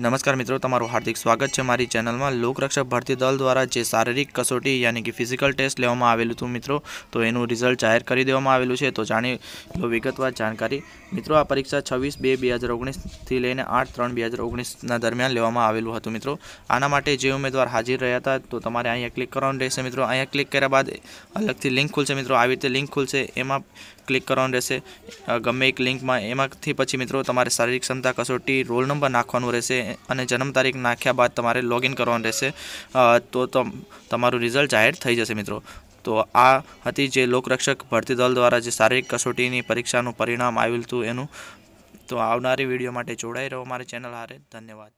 નમસ્કાર મિત્રો તમારું હાર્દિક સ્વાગત છે અમારી ચેનલ માં લોક રક્ષક ભરતી દળ દ્વારા જે શારીરિક કસોટી એટલે કે ફિઝિકલ ટેસ્ટ લેવામાં આવેલ હતું મિત્રો તો એનું રિઝલ્ટ જાહેર કરી દેવામાં આવેલ છે તો જાણી વિગતવાર જાણકારી મિત્રો આ પરીક્ષા 26/2/2019 થી લઈને 8/3/2019 ના दरम्यान લેવામાં આવેલ હતું મિત્રો આના માટે જે ઉમેદવાર હાજર રહ્યા હતા તો તમારે અહીંયા ક્લિક કરવાનું રહેશે મિત્રો અહીંયા ક્લિક કર્યા બાદ અલગથી લિંક ખુલશે મિત્રો આ રીતે લિંક ખુલશે એમાં ક્લિક કરવાનું રહેશે ગમે એક લિંક માં એમાંથી પછી મિત્રો તમારે શારીરિક ક્ષમતા કસોટી રોલ નંબર નાખવાનો રહેશે અને જન્મ તારીખ નાખ્યા બાદ તમારે લોગિન કરવાનું રહેશે તો તમારું રિઝલ્ટ જાહેર થઈ જશે મિત્રો તો આ હતી જે લોકરક્ષક ભરતી દળ દ્વારા જે શારીરિક કસોટીની પરીક્ષાનું પરિણામ આવ્યું હતું એનું તો આવનારી વિડીયો માટે જોડાઈ રહો મારી ચેનલ હારે ધન્યવાદ